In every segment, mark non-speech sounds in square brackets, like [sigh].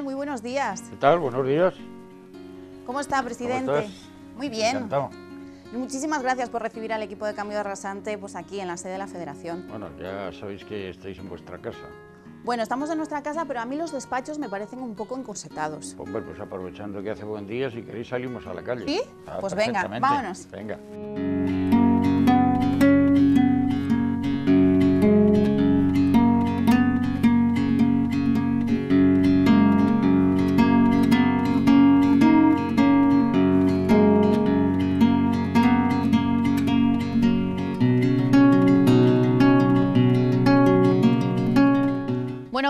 Muy buenos días. ¿Qué tal? Buenos días. ¿Cómo está, presidente? Muy bien. Encantado. muchísimas gracias por recibir al equipo de Cambio arrasante pues aquí en la sede de la Federación. Bueno, ya sabéis que estáis en vuestra casa. Bueno, estamos en nuestra casa, pero a mí los despachos me parecen un poco encorsetados. Pues, pues aprovechando que hace buen día, si queréis salimos a la calle. ¿Sí? Ah, pues venga, vámonos. Venga.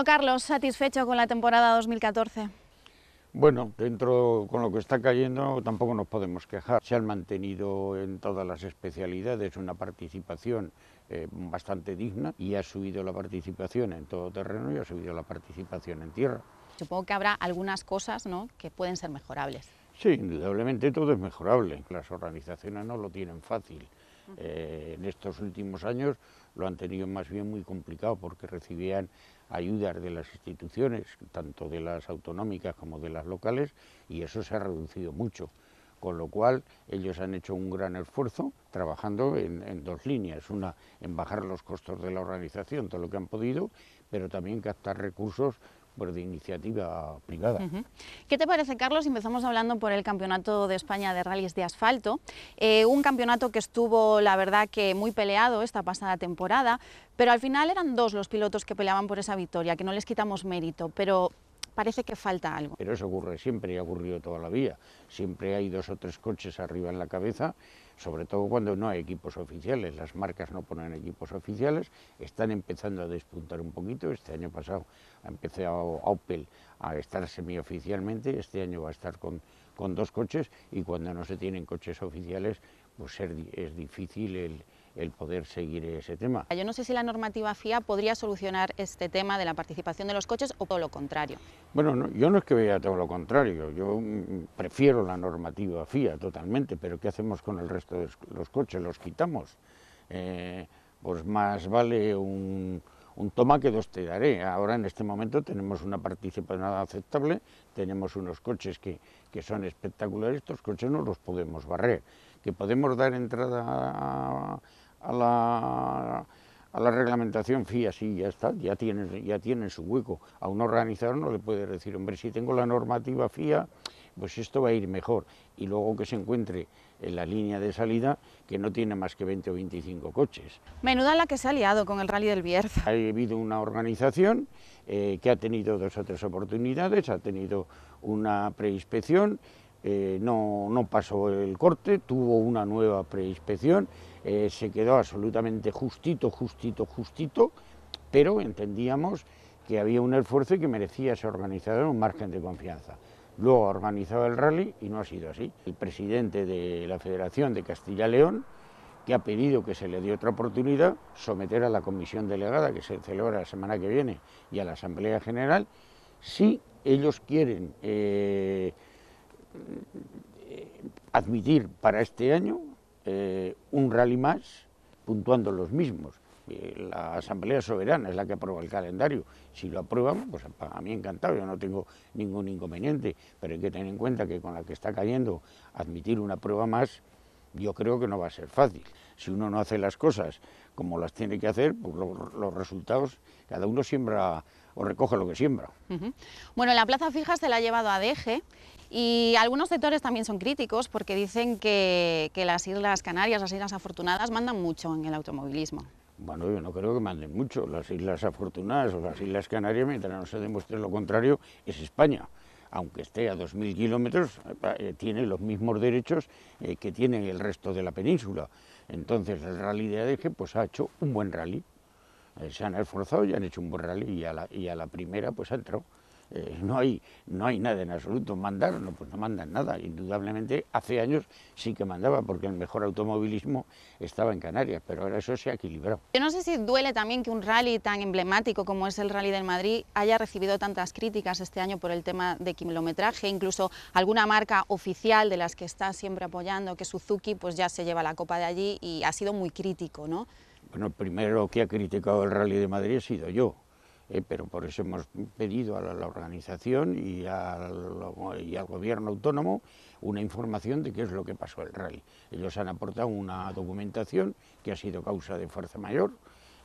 Carlos, satisfecho con la temporada 2014. Bueno, dentro con lo que está cayendo tampoco nos podemos quejar. Se han mantenido en todas las especialidades una participación eh, bastante digna y ha subido la participación en todo terreno y ha subido la participación en tierra. Supongo que habrá algunas cosas ¿no? que pueden ser mejorables. Sí, indudablemente todo es mejorable. Las organizaciones no lo tienen fácil. Eh, en estos últimos años lo han tenido más bien muy complicado porque recibían ayudas de las instituciones, tanto de las autonómicas como de las locales, y eso se ha reducido mucho. Con lo cual, ellos han hecho un gran esfuerzo trabajando en, en dos líneas. Una, en bajar los costos de la organización, todo lo que han podido, pero también captar recursos ...bueno de iniciativa privada. ¿Qué te parece, Carlos? Empezamos hablando por el Campeonato de España de rallies de Asfalto, eh, un campeonato que estuvo, la verdad, que muy peleado esta pasada temporada, pero al final eran dos los pilotos que peleaban por esa victoria, que no les quitamos mérito, pero parece que falta algo. Pero eso ocurre siempre y ha ocurrido toda la vida. Siempre hay dos o tres coches arriba en la cabeza, sobre todo cuando no hay equipos oficiales. Las marcas no ponen equipos oficiales, están empezando a despuntar un poquito. Este año pasado ha empezado Opel a estar semioficialmente, este año va a estar con, con dos coches y cuando no se tienen coches oficiales, pues es difícil el el poder seguir ese tema. Yo no sé si la normativa FIA podría solucionar este tema de la participación de los coches o todo lo contrario. Bueno, yo no es que vea todo lo contrario, yo mm, prefiero la normativa FIA totalmente, pero ¿qué hacemos con el resto de los coches? ¿Los quitamos? Eh, pues más vale un, toma que dos te daré. Ahora en este momento tenemos una participación aceptable, tenemos unos coches que, que son espectaculares, estos coches no los podemos barrer. Que podemos dar entrada a a la, reglamentación FIA, sí, ya está, ya tiene ya su hueco. A un organizador no le puede decir, hombre, si tengo la normativa FIA, pues esto va a ir mejor. Y luego que se encuentre en la línea de salida que no tiene más que 20 o 25 coches. Menuda la que se ha liado con el Rally del Bierzo. Ha habido una organización eh, que ha tenido dos o tres oportunidades, ha tenido una preinspección eh, no, pasó el corte, tuvo una nueva preinspección, eh, se quedó absolutamente justito, justito, justito, pero entendíamos que había un esfuerzo y que merecía ser organizado... ...en un margen de confianza. Luego ha organizado el rally y no ha sido así. El presidente de la Federación de Castilla y León, que ha pedido que se le dé otra oportunidad, someter a la comisión delegada que se celebra la semana que viene y a la Asamblea General, si ellos quieren eh, eh, admitir para este año eh, un rally más, puntuando los mismos. Eh, la Asamblea Soberana es la que aprueba el calendario. Si lo aprueban, pues a, mí encantado, yo no tengo ningún inconveniente, pero hay que tener en cuenta que con la que está cayendo admitir una prueba más, yo creo que no va a ser fácil. Si uno no hace las cosas como las tiene que hacer, pues los resultados, cada uno siembra o recoge lo que siembra. Bueno, la plaza fija se la ha llevado a Deje... Y algunos sectores también son críticos porque dicen que, las Islas Canarias, las Islas Afortunadas, mandan mucho en el automovilismo. Bueno, yo no creo que manden mucho. Las Islas Afortunadas o las Islas Canarias, mientras no se demuestre lo contrario, es España aunque esté a 2.000 kilómetros, eh, tiene los mismos derechos eh, que tiene el resto de la península. Entonces el rally de Adeje pues, ha hecho un buen rally. Eh, se han esforzado y han hecho un buen rally y a la, y a la primera pues ha entrado. Eh, no, hay, no hay nada en absoluto. Mandar, no, pues no mandan nada. Indudablemente, hace años sí que mandaba, porque el mejor automovilismo estaba en Canarias, pero ahora eso se ha equilibrado. Yo no sé si duele también que un rally tan emblemático como es el Rally del Madrid haya recibido tantas críticas este año por el tema de kilometraje, incluso alguna marca oficial de las que está siempre apoyando, que Suzuki, pues ya se lleva la copa de allí y ha sido muy crítico, ¿no? Bueno, primero que ha criticado el Rally de Madrid ...ha sido yo, eh, pero por eso hemos pedido a la, organización y, y, al gobierno autónomo una información de qué es lo que pasó el rally. Ellos han aportado una documentación que ha sido causa de fuerza mayor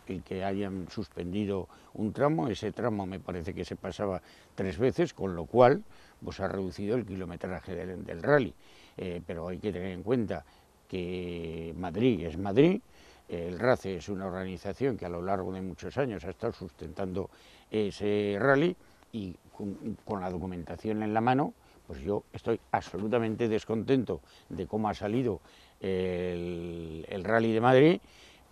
y que hayan suspendido un tramo. Ese tramo me parece que se pasaba tres veces, con lo cual vos pues, ha reducido el kilometraje del, del rally. Eh, pero hay que tener en cuenta que Madrid es Madrid, el RACE es una organización que a lo largo de muchos años ha estado sustentando ese rally y con, la documentación en la mano, pues yo estoy absolutamente descontento de cómo ha salido el rally de Madrid,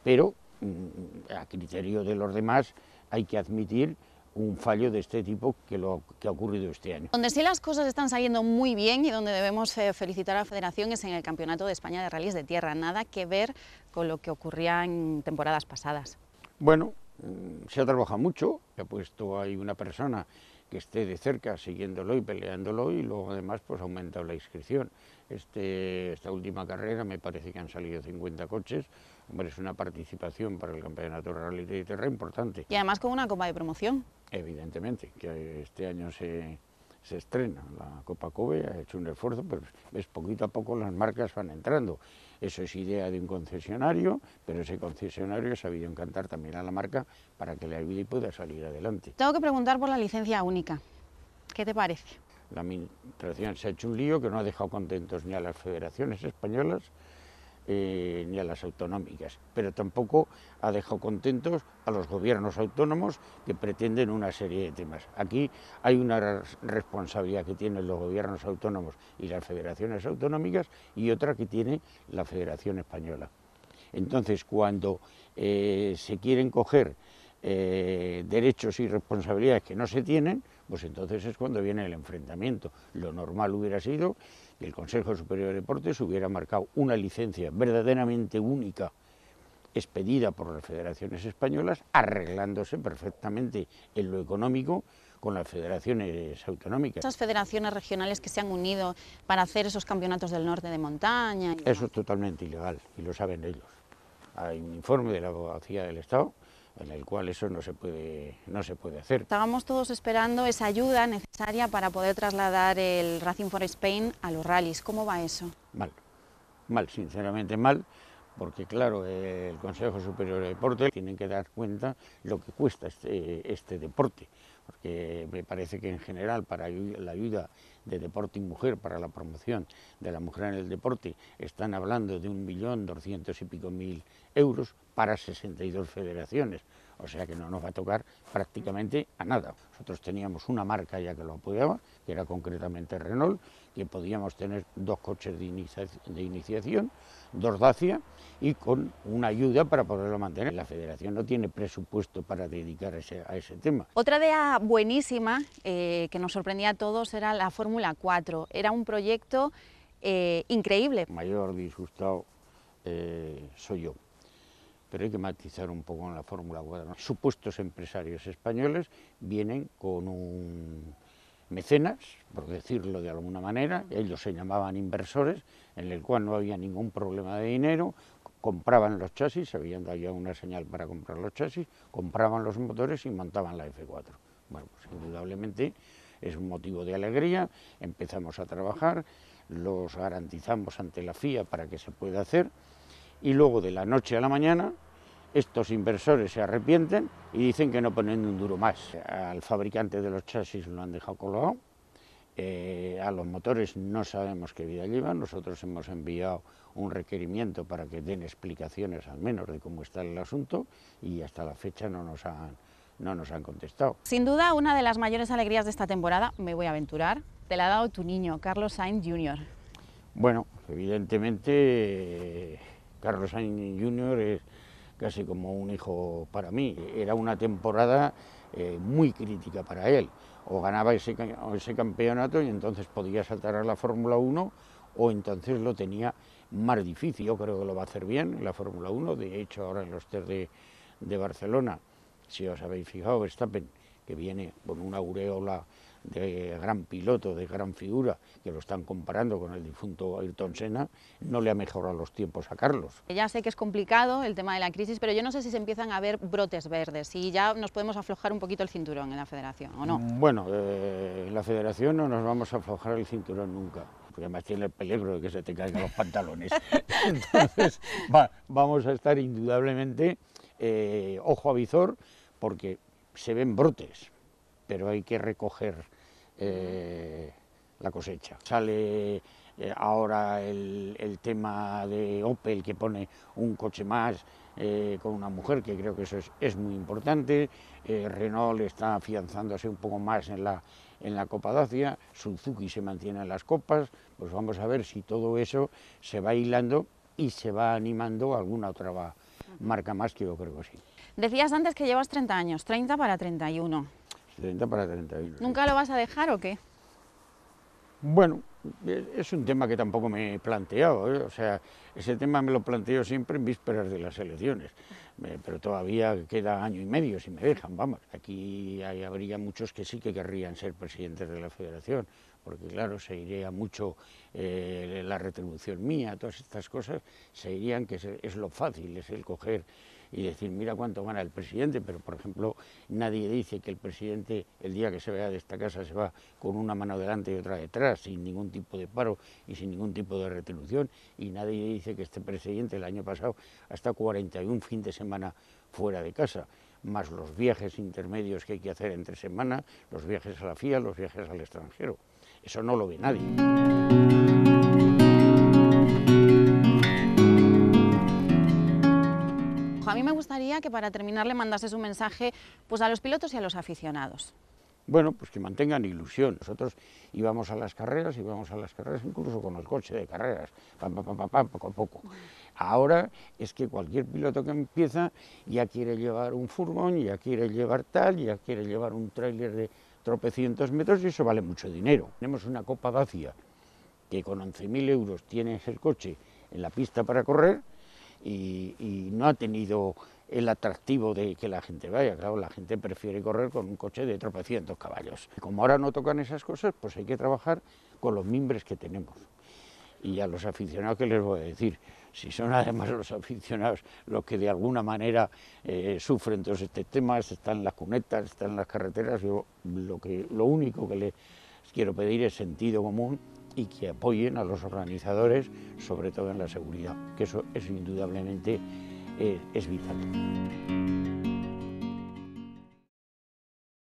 pero mm, a criterio de los demás hay que admitir un fallo de este tipo que, lo, que ha ocurrido este año. Donde sí las cosas están saliendo muy bien y donde debemos eh, felicitar a la Federación es en el Campeonato de España de Rallys de Tierra, nada que ver con lo que ocurría en temporadas pasadas. Bueno, mm, se ha trabajado mucho, se ha puesto ahí una persona que esté de cerca siguiéndolo y peleándolo y luego además pues aumenta la inscripción. Este, esta última carrera me parece que han salido 50 coches, hombre, es una participación para el Campeonato Rally de Terra importante. Y además con una copa de promoción. Evidentemente, que este año se, se estrena la Copa Cove, ha hecho un esfuerzo, pero es poquito a poco las marcas van entrando. Eso es idea de un concesionario, pero ese concesionario ha sabido encantar también a la marca para que la ayude pueda salir adelante. Tengo que preguntar por la licencia única. ¿Qué te parece? La administración se ha hecho un lío que no ha dejado contentos ni a las federaciones españolas eh, ni a las autonómicas, pero tampoco ha dejado contentos a los gobiernos autónomos que pretenden una serie de temas. Aquí hay una responsabilidad que tienen los gobiernos autónomos y las federaciones autonómicas y otra que tiene la Federación Española. Entonces, cuando eh, se quieren coger eh, derechos y responsabilidades que no se tienen, pues entonces es cuando viene el enfrentamiento. Lo normal hubiera sido que el Consejo Superior de Deportes hubiera marcado una licencia verdaderamente única expedida por las federaciones españolas, arreglándose perfectamente en lo económico con las federaciones autonómicas. Esas federaciones regionales que se han unido para hacer esos campeonatos del norte de montaña... Eso es totalmente ilegal y lo saben ellos. Hay un informe de la Abogacía del Estado en el cual eso no se puede, no se puede hacer. Estábamos todos esperando esa ayuda necesaria para poder trasladar el Racing for Spain a los rallies. ¿Cómo va eso? Mal, mal, sinceramente mal, porque claro, el Consejo Superior de Deporte tiene que dar cuenta lo que cuesta este, este deporte porque me parece que en general para la ayuda de Deporte y Mujer, para la promoción de la mujer en el deporte, están hablando de un millón doscientos y pico mil euros para 62 federaciones, o sea que no nos va a tocar prácticamente a nada. Nosotros teníamos una marca ya que lo apoyaba, que era concretamente Renault, que podíamos tener dos coches de, iniciación, dos Dacia, y con una ayuda para poderlo mantener. La federación no tiene presupuesto para dedicar a ese tema. Otra idea buenísima eh, que nos sorprendía a todos era la Fórmula 4. Era un proyecto eh, increíble. mayor disgustado eh, soy yo pero hay que matizar un poco en la Fórmula 4. Supuestos empresarios españoles vienen con un mecenas, por decirlo de alguna manera, ellos se llamaban inversores, en el cual no había ningún problema de dinero, compraban los chasis, habían dado ya una señal para comprar los chasis, compraban los motores y montaban la F4. Bueno, pues indudablemente es un motivo de alegría, empezamos a trabajar, los garantizamos ante la FIA para que se pueda hacer y luego de la noche a la mañana estos inversores se arrepienten y dicen que no ponen un duro más. Al fabricante de los chasis lo han dejado colgado, eh, a los motores no sabemos qué vida llevan, nosotros hemos enviado un requerimiento para que den explicaciones al menos de cómo está el asunto y hasta la fecha no nos han, no nos han contestado. Sin duda, una de las mayores alegrías de esta temporada, me voy a aventurar, te la ha dado tu niño, Carlos Sainz Jr. Bueno, evidentemente, Carlos Sainz Jr. es casi como un hijo para mí. Era una temporada eh, muy crítica para él. O ganaba ese, ese campeonato y entonces podía saltar a la Fórmula 1 o entonces lo tenía más difícil. Yo creo que lo va a hacer bien la Fórmula 1. De hecho, ahora en los test de, de Barcelona, si os habéis fijado, Verstappen, que viene con una aureola de gran piloto, de gran figura, que lo están comparando con el difunto Ayrton Senna, no le ha mejorado los tiempos a Carlos. Ya sé que es complicado el tema de la crisis, pero yo no sé si se empiezan a ver brotes verdes, si ya nos podemos aflojar un poquito el cinturón en la federación, ¿o no? Mm, bueno, eh, en la federación no nos vamos a aflojar el cinturón nunca porque además tiene el peligro de que se te caigan los pantalones. [laughs] Entonces, vamos a estar indudablemente eh, ojo a visor, porque se ven brotes, pero hay que recoger eh, la cosecha. Sale eh, ahora el, tema de Opel que pone un coche más eh, con una mujer, que creo que eso es, muy importante. Renault está afianzándose un poco más en la, en la Copa Dacia, Suzuki se mantiene en las copas, pues vamos a ver si todo eso se va hilando y se va animando alguna otra marca más que yo creo que sí. Decías antes que llevas 30 años, 30 para 31. 30 para 31. ¿Nunca lo vas a dejar o qué? Bueno, es un tema que tampoco me he planteado, ¿eh? o sea, ese tema me lo planteo siempre en vísperas de las elecciones, eh, pero todavía queda año y medio si me dejan, vamos. Aquí habría muchos que sí que querrían ser presidentes de la federación, porque claro, se iría mucho eh, la retribución mía, todas estas cosas, se irían, que es lo fácil, es el coger y decir, mira cuánto gana el presidente, pero por ejemplo, nadie dice que el presidente el día que se vaya de esta casa se va con una mano delante y otra detrás, sin ningún tipo de paro y sin ningún tipo de retribución, y nadie dice que este presidente el año pasado hasta 41 fin de semana fuera de casa más los viajes intermedios que hay que hacer entre semana, los viajes a la FIA, los viajes al extranjero. Eso no lo ve nadie. A mí me gustaría que para terminar le mandases un mensaje pues, a los pilotos y a los aficionados. Bueno, pues que mantengan ilusión. Nosotros íbamos a las carreras, íbamos a las carreras incluso con el coches de carreras, pam, pam, pam, pam, poco a poco. Ahora es que cualquier piloto que empieza ya quiere llevar un furgón, ya quiere llevar tal, ya quiere llevar un tráiler de tropecientos metros y eso vale mucho dinero. Tenemos una copa vacía que con 11.000 euros tienes el coche en la pista para correr, y, no ha tenido el atractivo de que la gente vaya. Claro, la gente prefiere correr con un coche de tropecientos caballos. Como ahora no tocan esas cosas, pues hay que trabajar con los mimbres que tenemos. Y a los aficionados, ¿qué les voy a decir? Si son además los aficionados los que de alguna manera eh, sufren todos estos temas, están en las cunetas, están en las carreteras, yo lo, que, lo único que les quiero pedir es sentido común y que apoyen a los organizadores, sobre todo en la seguridad, que eso es indudablemente eh, es vital.